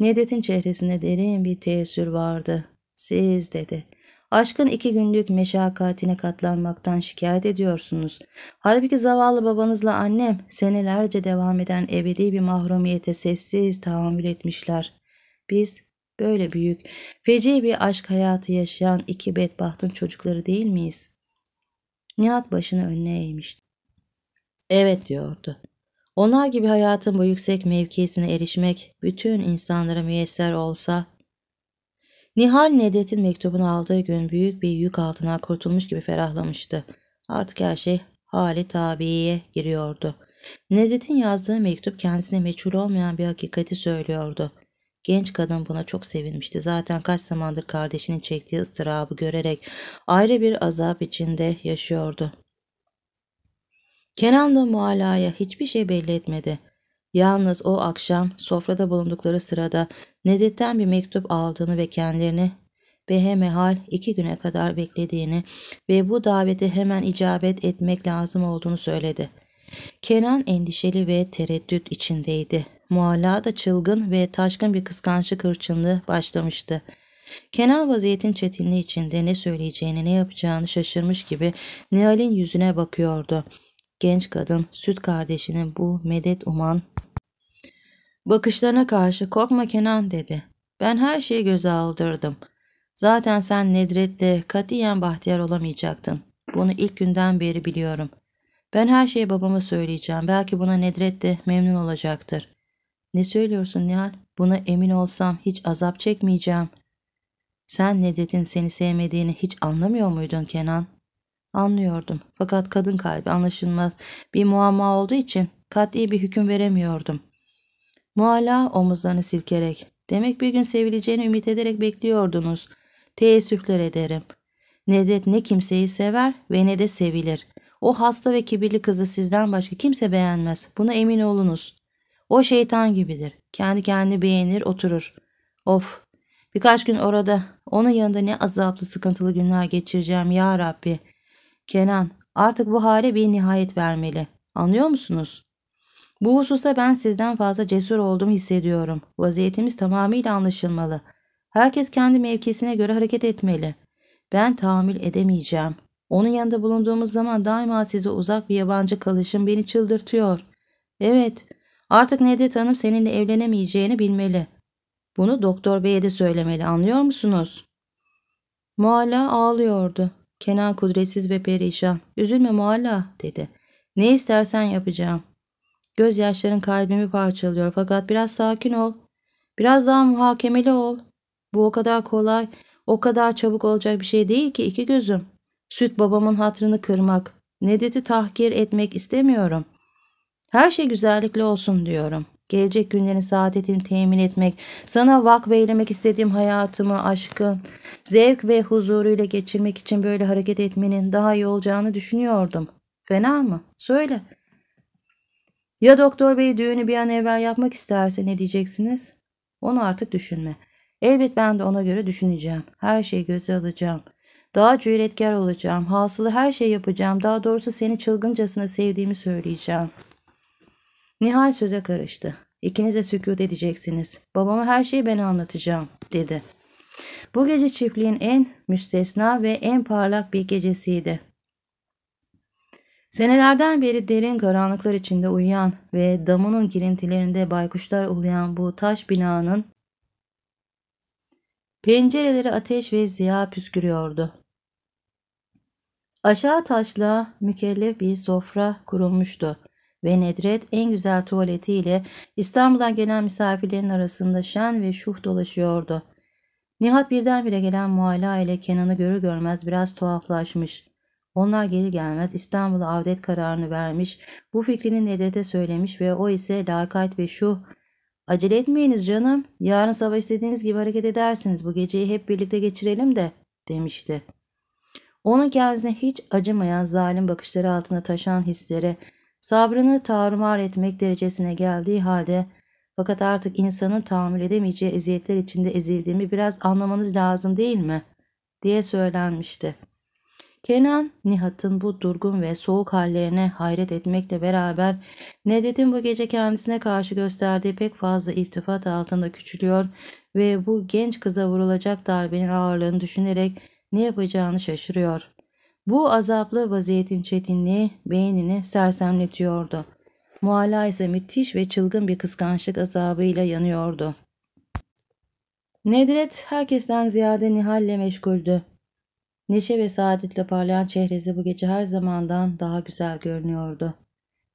Nedret'in çehresinde derin bir teessür vardı. Siz dedi. Aşkın iki günlük meşakkatine katlanmaktan şikayet ediyorsunuz. Halbuki zavallı babanızla annem senelerce devam eden ebedi bir mahrumiyete sessiz tahammül etmişler. Biz böyle büyük, feci bir aşk hayatı yaşayan iki bedbahtın çocukları değil miyiz? Nihat başını önüne eğmişti. Evet diyordu. Onlar gibi hayatın bu yüksek mevkisine erişmek bütün insanlara müyesser olsa Nihal Nedret'in mektubunu aldığı gün büyük bir yük altına kurtulmuş gibi ferahlamıştı. Artık her şey hali tabiiye giriyordu. Nedret'in yazdığı mektup kendisine meçhul olmayan bir hakikati söylüyordu. Genç kadın buna çok sevinmişti. Zaten kaç zamandır kardeşinin çektiği ıstırabı görerek ayrı bir azap içinde yaşıyordu. Kenan da mualaya hiçbir şey belli etmedi. Yalnız o akşam sofrada bulundukları sırada Nedet'ten bir mektup aldığını ve kendilerini behemehal iki güne kadar beklediğini ve bu davete hemen icabet etmek lazım olduğunu söyledi. Kenan endişeli ve tereddüt içindeydi. Mualla da çılgın ve taşkın bir kıskançlık hırçınlığı başlamıştı. Kenan vaziyetin çetinliği içinde ne söyleyeceğini ne yapacağını şaşırmış gibi Nihal'in yüzüne bakıyordu. Genç kadın süt kardeşinin bu medet uman Bakışlarına karşı korkma Kenan dedi. Ben her şeyi göze aldırdım. Zaten sen Nedret'te katiyen bahtiyar olamayacaktın. Bunu ilk günden beri biliyorum. Ben her şeyi babama söyleyeceğim. Belki buna Nedret de memnun olacaktır. Ne söylüyorsun Nihal? Buna emin olsam hiç azap çekmeyeceğim. Sen Nedret'in seni sevmediğini hiç anlamıyor muydun Kenan? Anlıyordum. Fakat kadın kalbi anlaşılmaz bir muamma olduğu için kat'i bir hüküm veremiyordum.'' Muala omuzlarını silkerek. Demek bir gün sevileceğini ümit ederek bekliyordunuz. Teessüfler ederim. Nedet ne kimseyi sever ve ne de sevilir. O hasta ve kibirli kızı sizden başka kimse beğenmez. Buna emin olunuz. O şeytan gibidir. Kendi kendini beğenir oturur. Of birkaç gün orada onun yanında ne azaplı sıkıntılı günler geçireceğim ya Rabbi. Kenan artık bu hale bir nihayet vermeli. Anlıyor musunuz? Bu hususta ben sizden fazla cesur olduğumu hissediyorum. Vaziyetimiz tamamıyla anlaşılmalı. Herkes kendi mevkisine göre hareket etmeli. Ben tahammül edemeyeceğim. Onun yanında bulunduğumuz zaman daima size uzak bir yabancı kalışım beni çıldırtıyor. Evet, artık Nedret Hanım seninle evlenemeyeceğini bilmeli. Bunu Doktor Bey'e de söylemeli, anlıyor musunuz? Mualla ağlıyordu. Kenan kudretsiz ve perişan. Üzülme Mualla, dedi. Ne istersen yapacağım. Gözyaşların kalbimi parçalıyor fakat biraz sakin ol. Biraz daha muhakemeli ol. Bu o kadar kolay, o kadar çabuk olacak bir şey değil ki iki gözüm. Süt babamın hatrını kırmak, Nedet'i tahkir etmek istemiyorum. Her şey güzellikle olsun diyorum. Gelecek günlerin saadetini temin etmek, sana vak beylemek istediğim hayatımı, aşkın zevk ve huzuruyla geçirmek için böyle hareket etmenin daha iyi olacağını düşünüyordum. Fena mı? Söyle. Ya doktor bey düğünü bir an evvel yapmak isterse ne diyeceksiniz? Onu artık düşünme. Elbet ben de ona göre düşüneceğim. Her şeyi göze alacağım. Daha cüretkar olacağım. Hasılı her şey yapacağım. Daha doğrusu seni çılgıncasına sevdiğimi söyleyeceğim. Nihal söze karıştı. İkiniz de sükut edeceksiniz. Babama her şeyi ben anlatacağım dedi. Bu gece çiftliğin en müstesna ve en parlak bir gecesiydi. Senelerden beri derin karanlıklar içinde uyuyan ve damının girintilerinde baykuşlar uluyan bu taş binanın pencereleri ateş ve ziya püskürüyordu. Aşağı taşla mükellef bir sofra kurulmuştu ve Nedret en güzel tuvaletiyle İstanbul'dan gelen misafirlerin arasında şen ve şuh dolaşıyordu. Nihat birdenbire gelen muayla ile Kenan'ı görür görmez biraz tuhaflaşmış. Onlar geri gelmez İstanbul'a avdet kararını vermiş, bu fikrini Nedret'e söylemiş ve o ise lakayt ve şu ''Acele etmeyiniz canım, yarın sabah istediğiniz gibi hareket edersiniz, bu geceyi hep birlikte geçirelim de.'' demişti. Onun kendisine hiç acımayan zalim bakışları altında taşan hislere, sabrını tarumar etmek derecesine geldiği halde fakat artık insanın tahammül edemeyeceği eziyetler içinde ezildiğimi biraz anlamanız lazım değil mi? diye söylenmişti. Kenan Nihat'ın bu durgun ve soğuk hallerine hayret etmekle beraber Nedet'in bu gece kendisine karşı gösterdiği pek fazla iltifat altında küçülüyor ve bu genç kıza vurulacak darbenin ağırlığını düşünerek ne yapacağını şaşırıyor. Bu azaplı vaziyetin çetinliği beynini sersemletiyordu. Muala ise müthiş ve çılgın bir kıskançlık azabıyla yanıyordu. Nedret herkesten ziyade Nihal'le meşguldü. Neşe ve saadetle parlayan çehresi bu gece her zamandan daha güzel görünüyordu.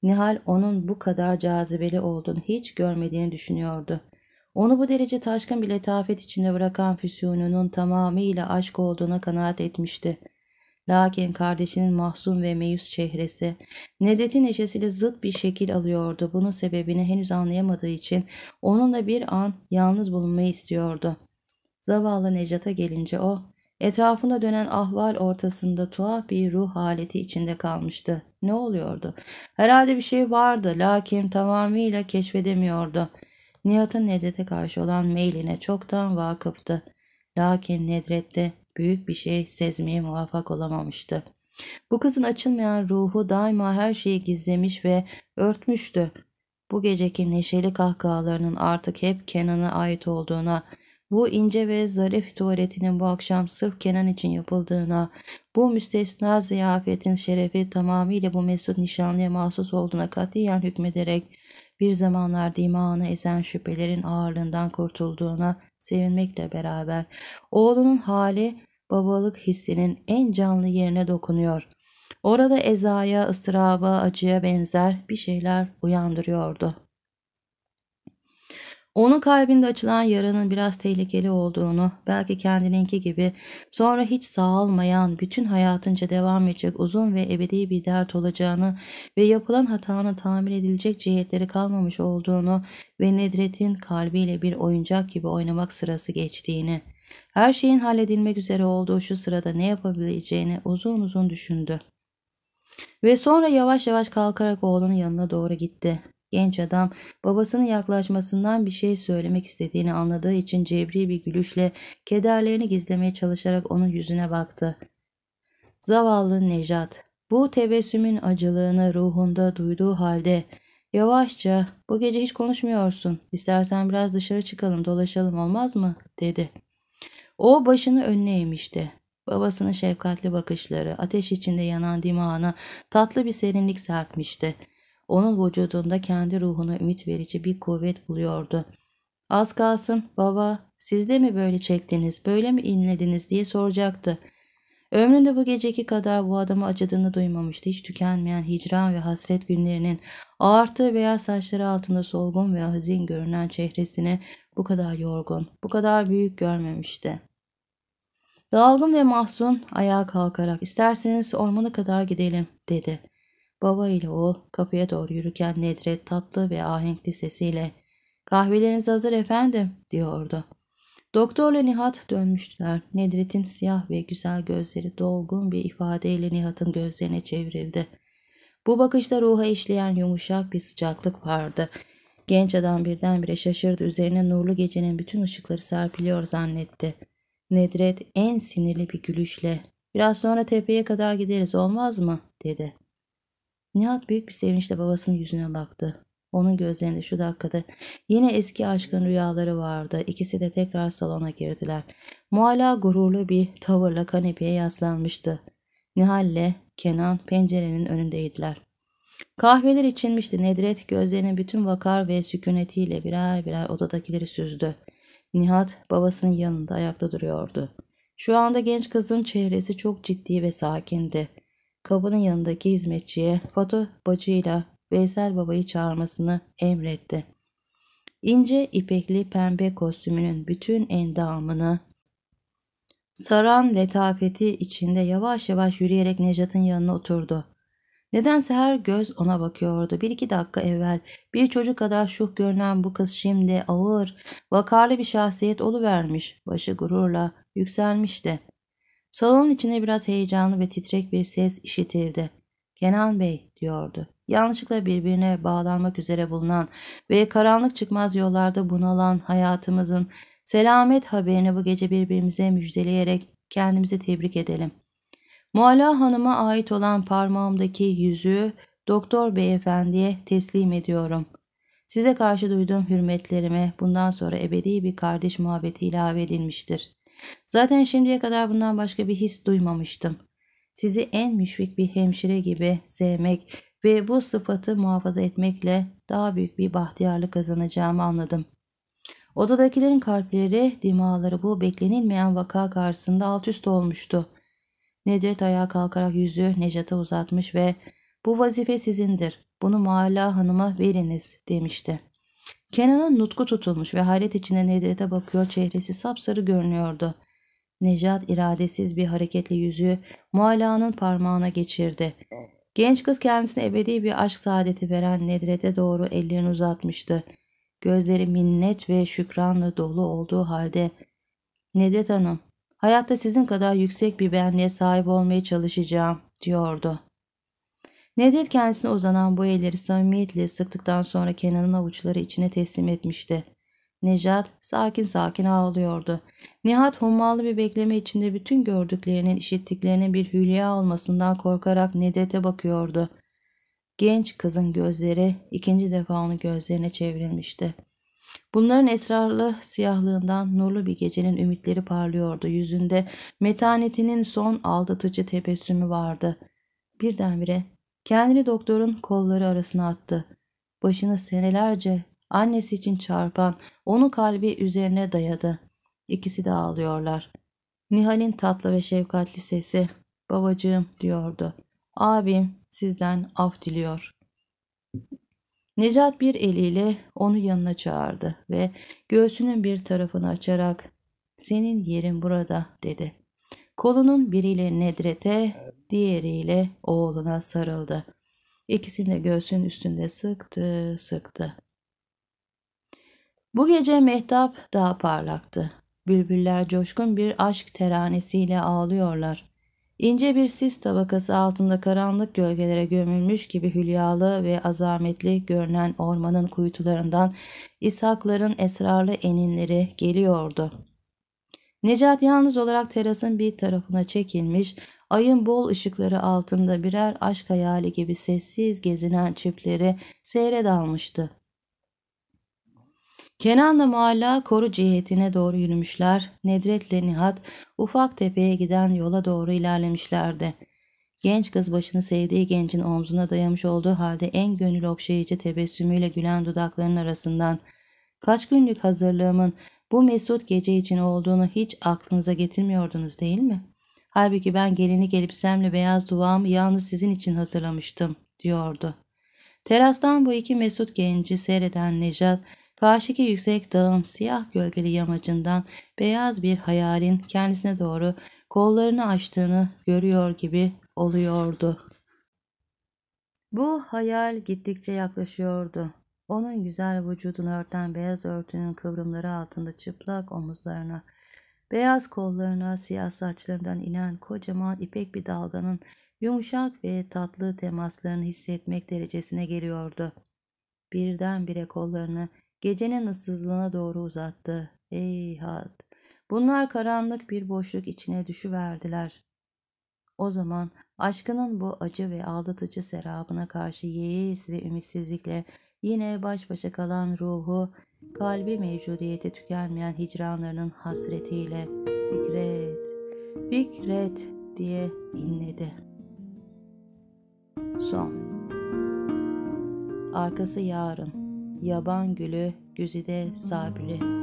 Nihal onun bu kadar cazibeli olduğunu hiç görmediğini düşünüyordu. Onu bu derece taşkın bir letafet içinde bırakan Füsun'unun tamamıyla aşk olduğuna kanaat etmişti. Lakin kardeşinin mahzun ve meyus çehresi, nedeti neşesiyle zıt bir şekil alıyordu. Bunun sebebini henüz anlayamadığı için onunla bir an yalnız bulunmayı istiyordu. Zavallı Necat'a gelince o Etrafında dönen ahval ortasında tuhaf bir ruh haleti içinde kalmıştı. Ne oluyordu? Herhalde bir şey vardı lakin tamamıyla keşfedemiyordu. Nihat'ın Nedret'e karşı olan meyline çoktan vakıftı. Lakin Nedret'te büyük bir şey sezmeye muvaffak olamamıştı. Bu kızın açılmayan ruhu daima her şeyi gizlemiş ve örtmüştü. Bu geceki neşeli kahkahalarının artık hep Kenan'a ait olduğuna, bu ince ve zarif tuvaletinin bu akşam sırf Kenan için yapıldığına, bu müstesna ziyafetin şerefi tamamıyla bu mesut nişanlıya mahsus olduğuna katiyen hükmederek bir zamanlar dimağını ezen şüphelerin ağırlığından kurtulduğuna sevinmekle beraber oğlunun hali babalık hissinin en canlı yerine dokunuyor. Orada ezaya, ıstıraba, acıya benzer bir şeyler uyandırıyordu. Onun kalbinde açılan yaranın biraz tehlikeli olduğunu, belki kendininki gibi sonra hiç sağalmayan, bütün hayatınca devam edecek uzun ve ebedi bir dert olacağını ve yapılan hatanın tamir edilecek cihetleri kalmamış olduğunu ve Nedret'in kalbiyle bir oyuncak gibi oynamak sırası geçtiğini, her şeyin halledilmek üzere olduğu şu sırada ne yapabileceğini uzun uzun düşündü. Ve sonra yavaş yavaş kalkarak oğlunun yanına doğru gitti. Genç adam babasının yaklaşmasından bir şey söylemek istediğini anladığı için cebri bir gülüşle kederlerini gizlemeye çalışarak onun yüzüne baktı. Zavallı Nejat, bu tebessümün acılığını ruhunda duyduğu halde yavaşça bu gece hiç konuşmuyorsun istersen biraz dışarı çıkalım dolaşalım olmaz mı dedi. O başını önüne eğmişti. Babasının şefkatli bakışları ateş içinde yanan dimağına tatlı bir serinlik serpmişti onun vücudunda kendi ruhuna ümit verici bir kuvvet buluyordu. Az kalsın baba siz de mi böyle çektiniz böyle mi inlediniz diye soracaktı. Ömründe bu geceki kadar bu adamı acıdığını duymamıştı. Hiç tükenmeyen hicran ve hasret günlerinin ağarttığı beyaz saçları altında solgun ve hazin görünen çehresini bu kadar yorgun, bu kadar büyük görmemişti. Dalgın ve mahzun ayağa kalkarak isterseniz ormana kadar gidelim dedi. Baba ile oğul kapıya doğru yürürken Nedret tatlı ve ahenkli sesiyle ''Kahveleriniz hazır efendim'' diyordu. Doktorla Nihat dönmüştüler. Nedret'in siyah ve güzel gözleri dolgun bir ifadeyle Nihat'ın gözlerine çevrildi. Bu bakışta ruha işleyen yumuşak bir sıcaklık vardı. Genç adam birdenbire şaşırdı. Üzerine nurlu gecenin bütün ışıkları serpiliyor zannetti. Nedret en sinirli bir gülüşle ''Biraz sonra tepeye kadar gideriz olmaz mı?'' dedi. Nihat büyük bir sevinçle babasının yüzüne baktı. Onun gözlerinde şu dakikada yine eski aşkın rüyaları vardı. İkisi de tekrar salona girdiler. Muala gururlu bir tavırla kanepeye yaslanmıştı. Nihal'le Kenan pencerenin önündeydiler. Kahveler içinmişti. Nedret gözlerinin bütün vakar ve sükunetiyle birer birer odadakileri süzdü. Nihat babasının yanında ayakta duruyordu. Şu anda genç kızın çehresi çok ciddi ve sakindi. Kapının yanındaki hizmetçiye Fatu bacıyla Veysel babayı çağırmasını emretti. İnce ipekli pembe kostümünün bütün endamını saran letafeti içinde yavaş yavaş yürüyerek Necat'ın yanına oturdu. Nedense her göz ona bakıyordu. Bir iki dakika evvel bir çocuk kadar şuh görünen bu kız şimdi ağır, vakarlı bir şahsiyet oluvermiş. Başı gururla yükselmişti. Salonun içine biraz heyecanlı ve titrek bir ses işitildi. Kenan Bey diyordu. Yanlışlıkla birbirine bağlanmak üzere bulunan ve karanlık çıkmaz yollarda bunalan hayatımızın selamet haberini bu gece birbirimize müjdeleyerek kendimizi tebrik edelim. Muala Hanım'a ait olan parmağımdaki yüzüğü doktor beyefendiye teslim ediyorum. Size karşı duyduğum hürmetlerime bundan sonra ebedi bir kardeş muhabbeti ilave edilmiştir. Zaten şimdiye kadar bundan başka bir his duymamıştım. Sizi en müşfik bir hemşire gibi sevmek ve bu sıfatı muhafaza etmekle daha büyük bir bahtiyarlık kazanacağımı anladım. Odadakilerin kalpleri, dimağları bu beklenilmeyen vaka karşısında alt üst olmuştu. Nedret ayağa kalkarak yüzü Necat'a uzatmış ve ''Bu vazife sizindir, bunu Mala Hanım'a veriniz.'' demişti. Kenan'ın nutku tutulmuş ve hayret içinde Nedret'e bakıyor çehresi sapsarı görünüyordu. Necat iradesiz bir hareketle yüzüğü Muala'nın parmağına geçirdi. Genç kız kendisine ebedi bir aşk saadeti veren Nedret'e doğru ellerini uzatmıştı. Gözleri minnet ve şükranla dolu olduğu halde Nedret Hanım, hayatta sizin kadar yüksek bir benliğe sahip olmaya çalışacağım diyordu. Nedret kendisine uzanan bu elleri samimiyetle sıktıktan sonra Kenan'ın avuçları içine teslim etmişti. Necat sakin sakin ağlıyordu. Nihat hummalı bir bekleme içinde bütün gördüklerinin işittiklerinin bir hülya olmasından korkarak Nedret'e bakıyordu. Genç kızın gözleri ikinci defa onun gözlerine çevrilmişti. Bunların esrarlı siyahlığından nurlu bir gecenin ümitleri parlıyordu. Yüzünde metanetinin son aldatıcı tebessümü vardı. Birdenbire Kendini doktorun kolları arasına attı. Başını senelerce annesi için çarpan, onu kalbi üzerine dayadı. İkisi de ağlıyorlar. Nihal'in tatlı ve şefkatli sesi babacığım diyordu. Abim sizden af diliyor. Necat bir eliyle onu yanına çağırdı ve göğsünün bir tarafını açarak senin yerin burada dedi. Kolunun biriyle Nedret'e diğeriyle oğluna sarıldı. İkisini de göğsünün üstünde sıktı, sıktı. Bu gece mehtap daha parlaktı. Bülbüller coşkun bir aşk teranesiyle ağlıyorlar. İnce bir sis tabakası altında karanlık gölgelere gömülmüş gibi hülyalı ve azametli görünen ormanın kuytularından ishakların esrarlı eninleri geliyordu. Necat yalnız olarak terasın bir tarafına çekilmiş, ayın bol ışıkları altında birer aşk hayali gibi sessiz gezinen çiftleri seyre dalmıştı. Kenan'la Mualla koru cihetine doğru yürümüşler. Nedret'le Nihat ufak tepeye giden yola doğru ilerlemişlerdi. Genç kız başını sevdiği gencin omzuna dayamış olduğu halde en gönül okşayıcı tebessümüyle gülen dudaklarının arasından kaç günlük hazırlığımın bu mesut gece için olduğunu hiç aklınıza getirmiyordunuz değil mi? Halbuki ben gelinlik elbisemle beyaz duvağımı yalnız sizin için hazırlamıştım diyordu. Terastan bu iki mesut genci seyreden Nejat, karşıki yüksek dağın siyah gölgeli yamacından beyaz bir hayalin kendisine doğru kollarını açtığını görüyor gibi oluyordu. Bu hayal gittikçe yaklaşıyordu. Onun güzel vücudunu örten beyaz örtünün kıvrımları altında çıplak omuzlarına, Beyaz kollarına siyah saçlarından inen kocaman ipek bir dalganın yumuşak ve tatlı temaslarını hissetmek derecesine geliyordu. Birdenbire kollarını gecenin ıssızlığına doğru uzattı. Ey Eyhat! Bunlar karanlık bir boşluk içine düşüverdiler. O zaman aşkının bu acı ve aldatıcı serabına karşı yeis ve ümitsizlikle yine baş başa kalan ruhu kalbi mevcudiyete tükenmeyen hicranlarının hasretiyle Fikret, Fikret diye inledi. Son Arkası yarın, yaban gülü, güzide sabri.